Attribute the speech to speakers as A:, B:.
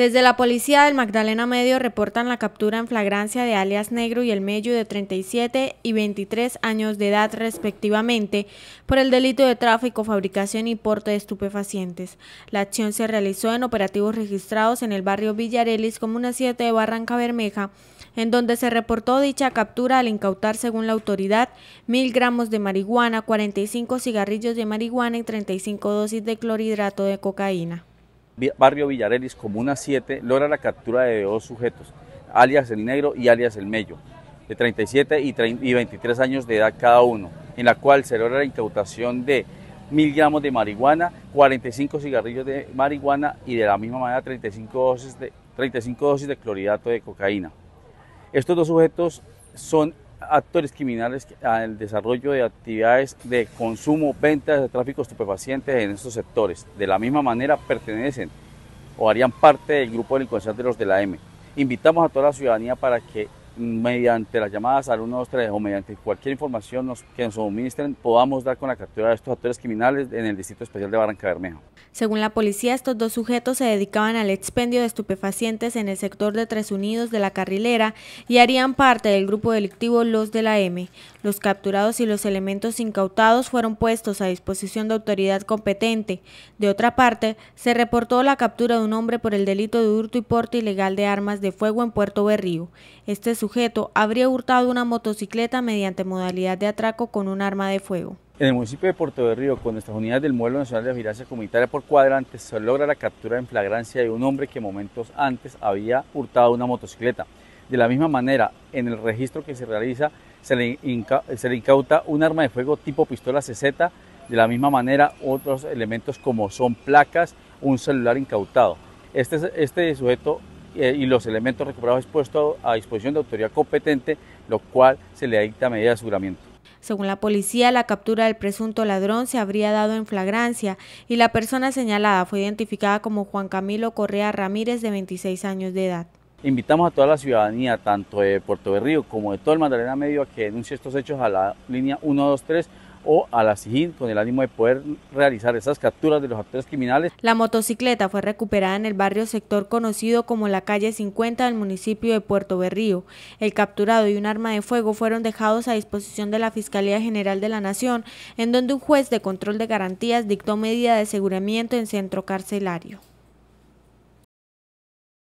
A: Desde la policía del Magdalena Medio reportan la captura en flagrancia de alias Negro y el medio de 37 y 23 años de edad respectivamente por el delito de tráfico, fabricación y porte de estupefacientes. La acción se realizó en operativos registrados en el barrio Villarelis, Comuna 7 de Barranca Bermeja, en donde se reportó dicha captura al incautar, según la autoridad, mil gramos de marihuana, 45 cigarrillos de marihuana y 35 dosis de clorhidrato de cocaína
B: barrio Villarelis, comuna 7, logra la captura de dos sujetos, alias el Negro y alias el Mello, de 37 y, 23 años de edad cada uno, en la cual se logra la incautación de mil gramos de marihuana, 45 cigarrillos de marihuana y de la misma manera 35 dosis de, 35 dosis de clorhidrato de cocaína. Estos dos sujetos son actores criminales al desarrollo de actividades de consumo, ventas de tráfico estupefacientes en estos sectores. De la misma manera pertenecen o harían parte del grupo delincuencial de los de la M. Invitamos a toda la ciudadanía para que mediante las llamadas al 123 o mediante cualquier información nos, que nos suministren, podamos dar con la captura de estos actores criminales en el Distrito Especial de Barranca Bermejo
A: Según la policía, estos dos sujetos se dedicaban al expendio de estupefacientes en el sector de Tres Unidos de la Carrilera y harían parte del grupo delictivo Los de la M. Los capturados y los elementos incautados fueron puestos a disposición de autoridad competente. De otra parte, se reportó la captura de un hombre por el delito de hurto y porte ilegal de armas de fuego en Puerto Berrío. Este es sujeto habría hurtado una motocicleta mediante modalidad de atraco con un arma de fuego.
B: En el municipio de Puerto de Río, con nuestras unidades del modelo Nacional de Vigilancia Comunitaria por cuadrantes, se logra la captura en flagrancia de un hombre que momentos antes había hurtado una motocicleta. De la misma manera, en el registro que se realiza, se le, se le incauta un arma de fuego tipo pistola CZ. De la misma manera, otros elementos como son placas, un celular incautado. Este, este sujeto eh, y los elementos recuperados expuestos a, disposición de autoridad competente, lo cual se le dicta medida de aseguramiento.
A: Según la policía, la captura del presunto ladrón se habría dado en flagrancia y la persona señalada fue identificada como Juan Camilo Correa Ramírez, de 26 años de edad.
B: Invitamos a toda la ciudadanía, tanto de Puerto Berrío como de todo el Magdalena Medio, a que denuncie estos hechos a la línea 123 o a la SIGIN con el ánimo de poder realizar esas capturas de los actores criminales.
A: La motocicleta fue recuperada en el barrio sector conocido como la calle 50 del municipio de Puerto Berrío. El capturado y un arma de fuego fueron dejados a disposición de la Fiscalía General de la Nación, en donde un juez de control de garantías dictó medida de aseguramiento en centro carcelario.